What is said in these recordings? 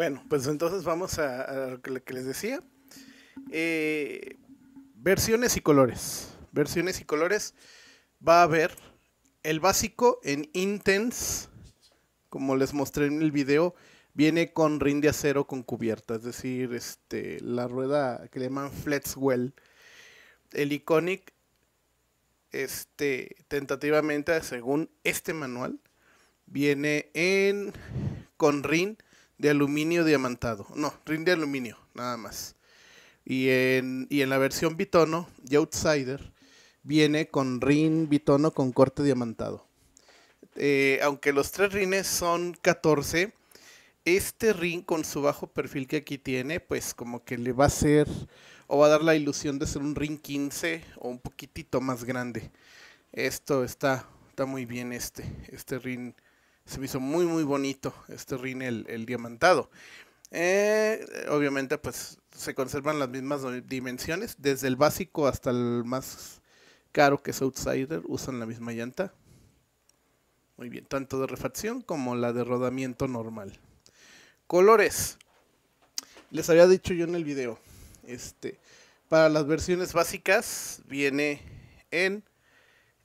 Bueno, pues entonces vamos a, lo que les decía. Eh, versiones y colores. Versiones y colores va a haber el básico en Intense, como les mostré en el video, viene con rin de acero con cubierta, es decir, este, la rueda que le llaman Flexwell. El Iconic, este, tentativamente, según este manual, viene en con rin de aluminio diamantado. No, rin de aluminio, nada más. Y en, la versión bitono, The Outsider, viene con rin bitono con corte diamantado. Eh, aunque los tres rines son 14, este rin con su bajo perfil que aquí tiene, pues como que le va a ser o va a dar la ilusión de ser un ring 15 o un poquitito más grande. Esto está, está muy bien este, este ring se me hizo muy, muy bonito este rin el, diamantado. Eh, obviamente, pues se conservan las mismas dimensiones. Desde el básico hasta el más caro que es Outsider usan la misma llanta. Muy bien, tanto de refacción como la de rodamiento normal. Colores. Les había dicho yo en el video. Este, para las versiones básicas viene en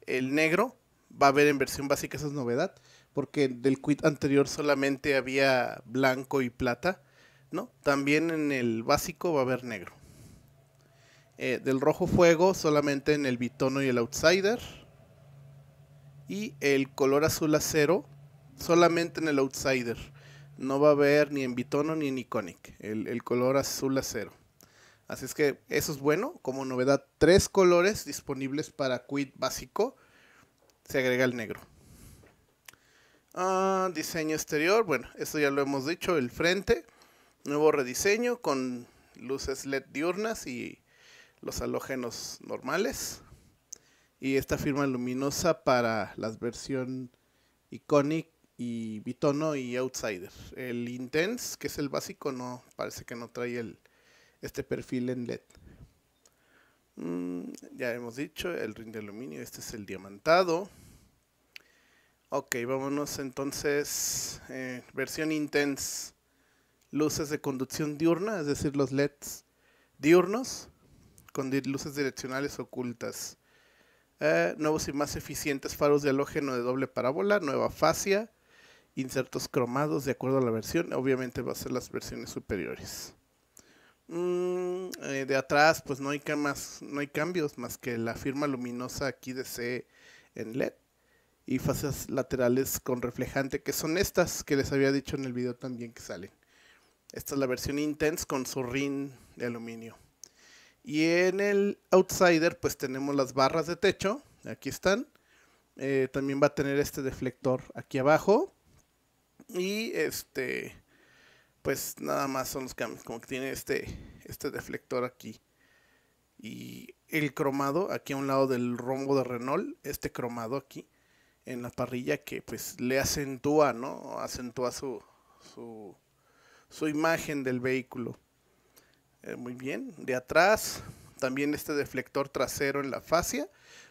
el negro. Va a haber en versión básica, esa es novedad porque del quit anterior solamente había blanco y plata, ¿no? También en el básico va a haber negro. Eh, del rojo fuego solamente en el bitono y el outsider. Y el color azul acero solamente en el outsider. No va a haber ni en bitono ni en iconic. El, color azul acero. Así es que eso es bueno. Como novedad, tres colores disponibles para quit básico. Se agrega el negro. Ah diseño exterior, bueno, eso ya lo hemos dicho, el frente, nuevo rediseño con luces LED diurnas y los halógenos normales. Y esta firma luminosa para las versión Iconic y Bitono y Outsider. El Intense, que es el básico, no parece que no trae el, este perfil en LED. Mm, ya hemos dicho, el ring de aluminio, este es el diamantado. Ok, vámonos entonces. Eh, versión intense. Luces de conducción diurna, es decir, los LEDs diurnos con luces direccionales ocultas. Eh, nuevos y más eficientes faros de halógeno de doble parábola, nueva fascia, insertos cromados de acuerdo a la versión. Obviamente va a ser las versiones superiores. Mm, eh, de atrás, pues no hay, más, no hay cambios más que la firma luminosa aquí de C en LED y fases laterales con reflejante, que son estas que les había dicho en el video también que salen. Esta es la versión Intense con su ring de aluminio. Y en el Outsider pues tenemos las barras de techo, aquí están. Eh, también va a tener este deflector aquí abajo. Y este, pues nada más son los cambios, como que tiene este, este deflector aquí. Y el cromado aquí a un lado del rombo de Renault, este cromado aquí en la parrilla que pues le acentúa, ¿no? Acentúa su, su, imagen del vehículo. Eh, muy bien, de atrás también este deflector trasero en la fascia,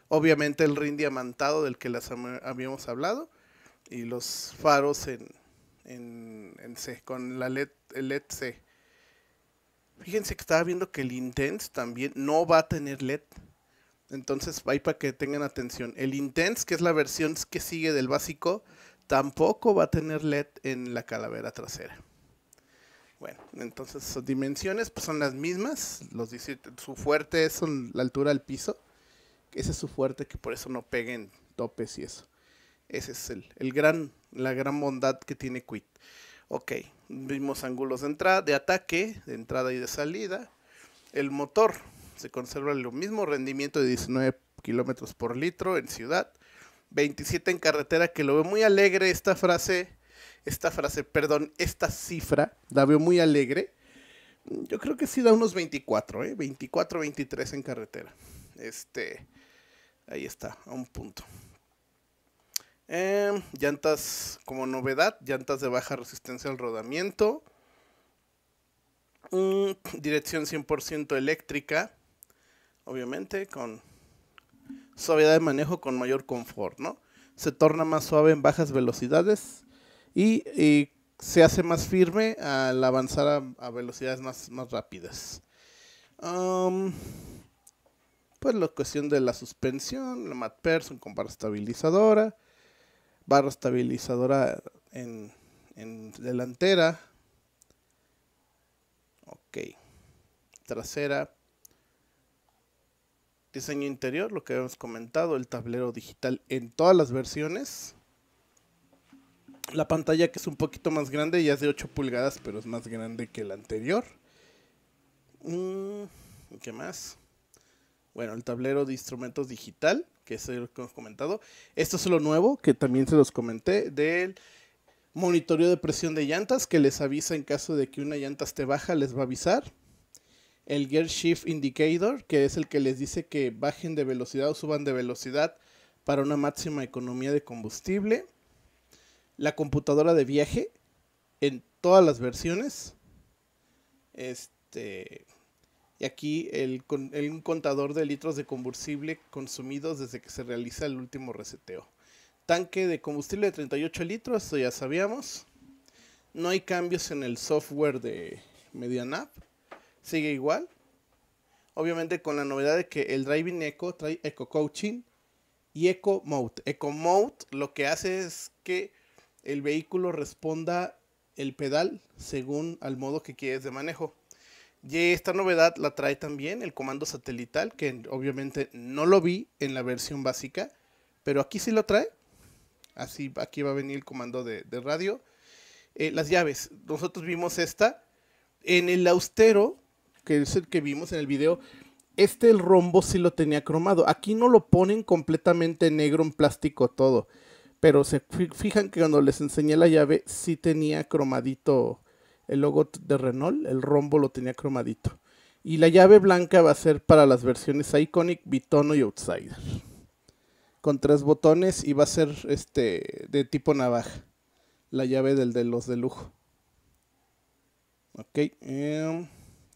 obviamente el ring diamantado del que las habíamos hablado y los faros en, con la LED, el LED C. Fíjense que estaba viendo que el Intense también no va a tener LED. Entonces, ahí para que tengan atención. El Intense, que es la versión que sigue del básico, tampoco va a tener LED en la calavera trasera. Bueno, entonces sus dimensiones pues, son las mismas. su fuerte es la altura del piso. Ese es su fuerte, que por eso no peguen topes y eso. Ese es el, gran, la gran bondad que tiene Quit. Ok, mismos ángulos de entrada, de ataque, de entrada y de salida. El motor, se conserva el mismo rendimiento de 19 kilómetros por litro en ciudad, 27 en carretera, que lo veo muy alegre esta frase, esta frase, perdón, esta cifra, la veo muy alegre. Yo creo que sí da unos 24, 24, 23 en carretera. Este, ahí está, a un punto. Em, llantas como novedad, llantas de baja resistencia al rodamiento. Mm, dirección 100% eléctrica obviamente con suavidad de manejo con mayor confort, ¿no? Se torna más suave en bajas velocidades y, se hace más firme al avanzar a, velocidades más, rápidas. pues la cuestión de la suspensión, la Mat Person con barra estabilizadora, barra estabilizadora en, en delantera, ok, trasera, Diseño interior, lo que habíamos comentado, el tablero digital en todas las versiones. La pantalla que es un poquito más grande, ya es de 8 pulgadas, pero es más grande que la anterior. Mm, ¿Qué más? Bueno, el tablero de instrumentos digital, que es lo que hemos comentado. Esto es lo nuevo, que también se los comenté, del monitoreo de presión de llantas, que les avisa en caso de que una llanta esté baja, les va a avisar el Gear Shift Indicator, que es el que les dice que bajen de velocidad o suban de velocidad para una máxima economía de combustible. La computadora de viaje en todas las versiones. Este. Y aquí el, contador de litros de combustible consumidos desde que se realiza el último reseteo. Tanque de combustible de 38 litros, eso ya sabíamos. No hay cambios en el software de medianap sigue igual. Obviamente con la novedad de que el Driving Eco trae Eco Coaching y Eco Mode. Eco Mode lo que hace es que el vehículo responda el pedal según al modo que quieres de manejo. Y esta novedad la trae también el comando satelital, que obviamente no lo vi en la versión básica, pero aquí sí lo trae. Así, aquí va a venir el comando de, radio. Eh, las llaves, nosotros vimos esta. En el austero que es el que vimos en el video, este el rombo sí lo tenía cromado. Aquí no lo ponen completamente negro en plástico todo. Pero se fijan que cuando les enseñé la llave sí tenía cromadito el logo de Renault, el rombo lo tenía cromadito. Y la llave blanca va a ser para las versiones Iconic, Bitono y Outsider. Con tres botones y va a ser este de tipo navaja. La llave del de los de lujo. Ok. Em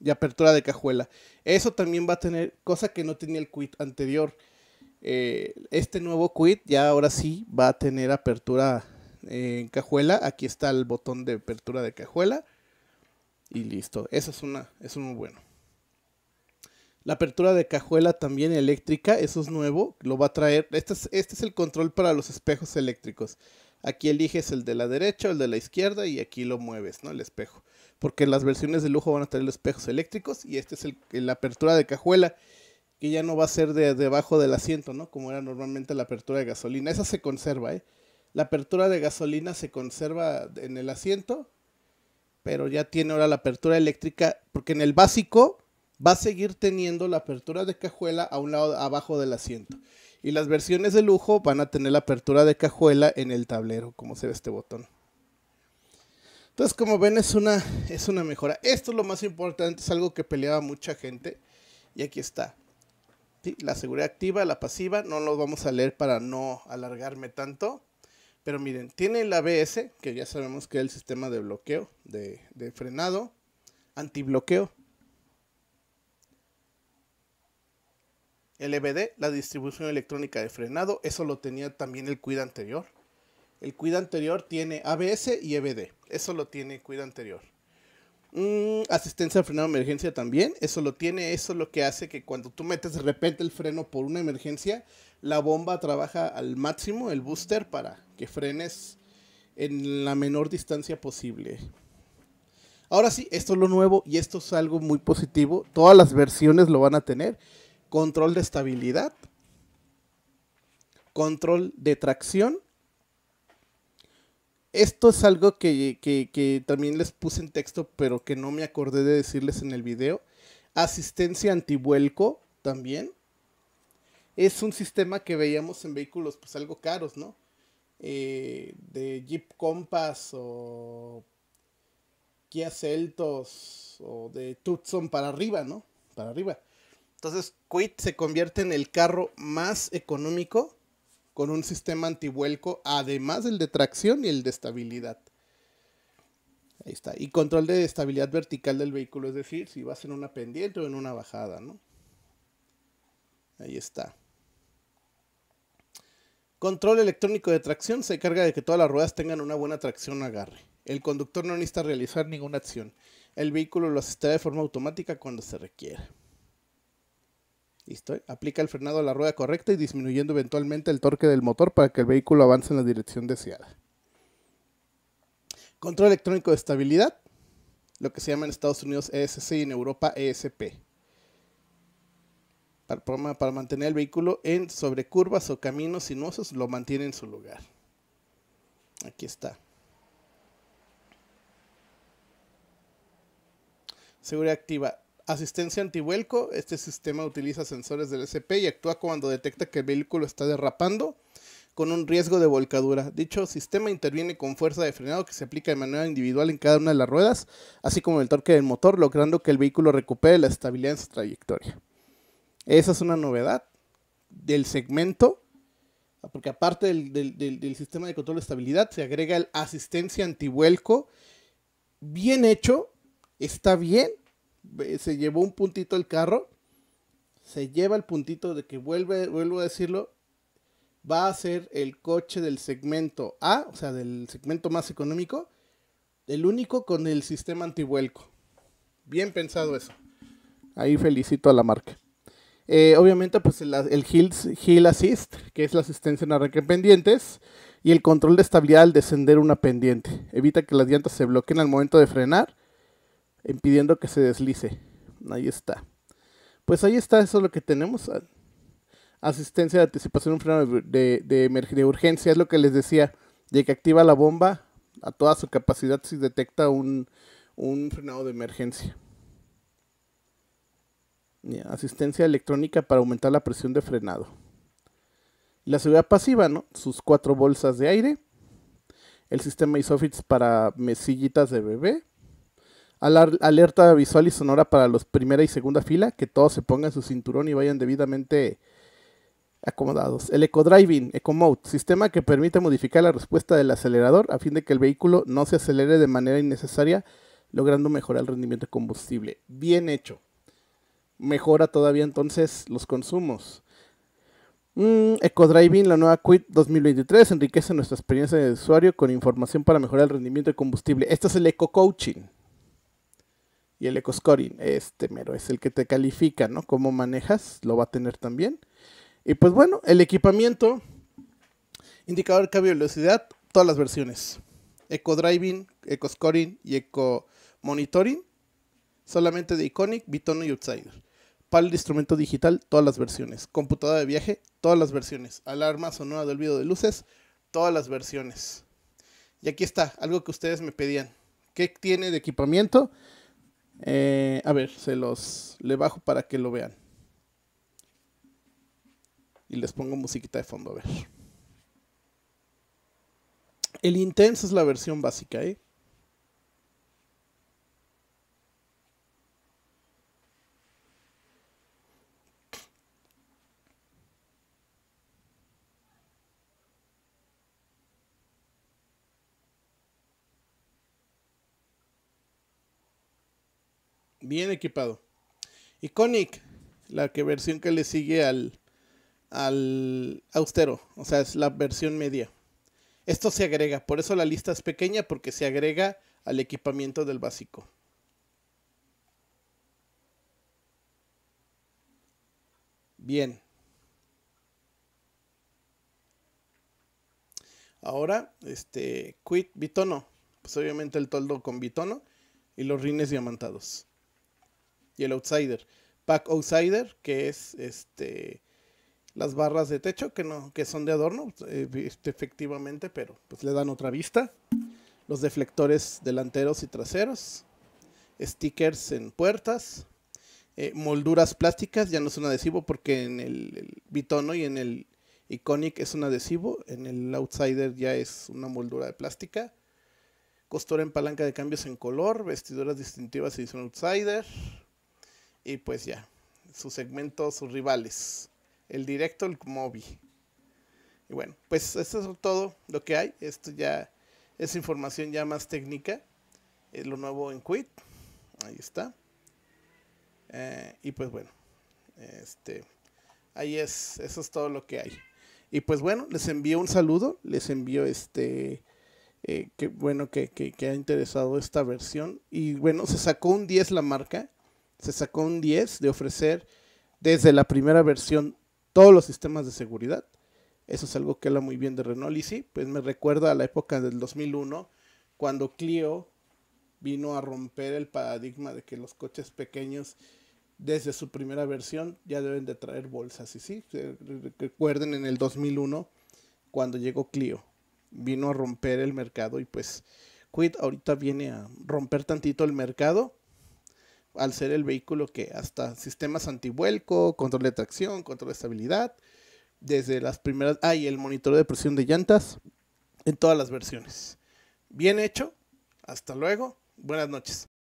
y apertura de cajuela. Eso también va a tener, cosa que no tenía el quit anterior. Eh, este nuevo quit ya ahora sí va a tener apertura en cajuela. Aquí está el botón de apertura de cajuela. Y listo. Eso es una, es muy bueno. La apertura de cajuela también eléctrica, eso es nuevo, lo va a traer. Este es, este es el control para los espejos eléctricos. Aquí eliges el de la derecha, el de la izquierda y aquí lo mueves, ¿no? El espejo porque las versiones de lujo van a tener los espejos eléctricos y este es el, la apertura de cajuela que ya no va a ser de debajo del asiento, ¿no? Como era normalmente la apertura de gasolina. Esa se conserva, ¿eh? La apertura de gasolina se conserva en el asiento, pero ya tiene ahora la apertura eléctrica, porque en el básico va a seguir teniendo la apertura de cajuela a un lado abajo del asiento. Y las versiones de lujo van a tener la apertura de cajuela en el tablero, como se ve este botón. Entonces, como ven, es una, es una mejora. Esto es lo más importante, es algo que peleaba mucha gente. Y aquí está. La seguridad activa, la pasiva, no lo vamos a leer para no alargarme tanto. Pero miren, tiene la ABS, que ya sabemos que es el sistema de bloqueo, de, frenado, antibloqueo. El EBD, la distribución electrónica de frenado, eso lo tenía también el CUID anterior. El cuida anterior tiene ABS y EBD. Eso lo tiene el cuida anterior. Mm, asistencia al frenado de emergencia también. Eso lo tiene. Eso es lo que hace que cuando tú metes de repente el freno por una emergencia, la bomba trabaja al máximo, el booster, para que frenes en la menor distancia posible. Ahora sí, esto es lo nuevo y esto es algo muy positivo. Todas las versiones lo van a tener. Control de estabilidad. Control de tracción esto es algo que, también les puse en texto, pero que no me acordé de decirles en el video. Asistencia antivuelco también. Es un sistema que veíamos en vehículos pues algo caros, ¿no? Eh, de Jeep Compass o Kia Celtos o de Tucson para arriba, ¿no? Para arriba. Entonces, Quit se convierte en el carro más económico con un sistema antivuelco, además del de tracción y el de estabilidad. Ahí está. Y control de estabilidad vertical del vehículo, es decir, si vas en una pendiente o en una bajada, Ahí está. Control electrónico de tracción se encarga de que todas las ruedas tengan una buena tracción agarre. El conductor no necesita realizar ninguna acción. El vehículo lo asistirá de forma automática cuando se requiera. Listo. Eh. aplica el frenado a la rueda correcta y disminuyendo eventualmente el torque del motor para que el vehículo avance en la dirección deseada. Control electrónico de estabilidad, lo que se llama en Estados Unidos ESC y en Europa ESP. Para, mantener el vehículo en sobre curvas o caminos sinuosos, lo mantiene en su lugar. Aquí está. Seguridad activa Asistencia antivuelco. Este sistema utiliza sensores del SP y actúa cuando detecta que el vehículo está derrapando con un riesgo de volcadura. Dicho sistema interviene con fuerza de frenado que se aplica de manera individual en cada una de las ruedas, así como el torque del motor, logrando que el vehículo recupere la estabilidad en su trayectoria. Esa es una novedad del segmento, porque aparte del, sistema de control de estabilidad se agrega el asistencia antivuelco. Bien hecho, está bien, se llevó un puntito el carro, se lleva el puntito de que vuelve, vuelvo a decirlo, va a ser el coche del segmento A, o sea, del segmento más económico, el único con el sistema antivuelco. Bien pensado eso. Ahí felicito a la marca. Eh, obviamente, pues el, Hills Hill, Assist, que es la asistencia en arranque pendientes, y el control de estabilidad al descender una pendiente. Evita que las llantas se bloqueen al momento de frenar impidiendo que se deslice. Ahí está. Pues ahí está, eso es lo que tenemos. Asistencia de anticipación, un freno de, de, urgencia, es lo que les decía, de que activa la bomba a toda su capacidad si detecta un, frenado de emergencia. Asistencia electrónica para aumentar la presión de frenado. La seguridad pasiva, ¿no? Sus cuatro bolsas de aire. El sistema Isofix para mesillitas de bebé Alerta visual y sonora para los primera y segunda fila, que todos se pongan su cinturón y vayan debidamente acomodados. El EcoDriving, Mode sistema que permite modificar la respuesta del acelerador a fin de que el vehículo no se acelere de manera innecesaria, logrando mejorar el rendimiento de combustible. Bien hecho. Mejora todavía entonces los consumos. Mm, Eco Driving la nueva Quit 2023, enriquece nuestra experiencia de usuario con información para mejorar el rendimiento de combustible. Este es el Eco Coaching y el eco-scoring, este mero, es el que te califica, ¿no? Cómo manejas, lo va a tener también. Y pues bueno, el equipamiento, indicador de cambio de velocidad, todas las versiones. Eco Driving, Eco Scoring y Eco Monitoring, solamente de Iconic, Bitono y Outsider. Pal de instrumento digital, todas las versiones. Computadora de viaje, todas las versiones. Alarma sonora de olvido de luces, todas las versiones. Y aquí está, algo que ustedes me pedían. ¿Qué tiene de equipamiento? Eh, a ver, se los le bajo para que lo vean. Y les pongo musiquita de fondo, a ver. El Intense es la versión básica, ¿eh? bien equipado. Iconic, la que versión que le sigue al, al austero, o sea, es la versión media. Esto se agrega, por eso la lista es pequeña porque se agrega al equipamiento del básico. Bien. Ahora, este, quit bitono. Pues obviamente el toldo con bitono y los rines diamantados y el outsider. Pack outsider, que es este las barras de techo que no que son de adorno eh, este, efectivamente, pero pues le dan otra vista. Los deflectores delanteros y traseros, stickers en puertas, eh, molduras plásticas, ya no es un adhesivo porque en el, bitono y en el Iconic es un adhesivo, en el Outsider ya es una moldura de plástica. Costura en palanca de cambios en color, vestiduras distintivas y un Outsider, y pues ya, su segmento, sus rivales. El directo, el móvil. Y bueno, pues eso es todo lo que hay. Esto ya es información ya más técnica. Es lo nuevo en Quit. Ahí está. Eh, y pues bueno, este, ahí es, eso es todo lo que hay. Y pues bueno, les envío un saludo, les envío este, eh, bueno que, que, ha interesado esta versión. Y bueno, se sacó un 10 la marca, se sacó un 10 de ofrecer desde la primera versión todos los sistemas de seguridad. Eso es algo que habla muy bien de Renault y sí, pues me recuerda a la época del 2001 cuando Clio vino a romper el paradigma de que los coches pequeños desde su primera versión ya deben de traer bolsas. Y sí, recuerden en el 2001 cuando llegó Clio, vino a romper el mercado y pues Quid ahorita viene a romper tantito el mercado al ser el vehículo que hasta sistemas antivuelco, control de tracción, control de estabilidad, desde las primeras, hay ah, el monitor de presión de llantas en todas las versiones. Bien hecho, hasta luego, buenas noches.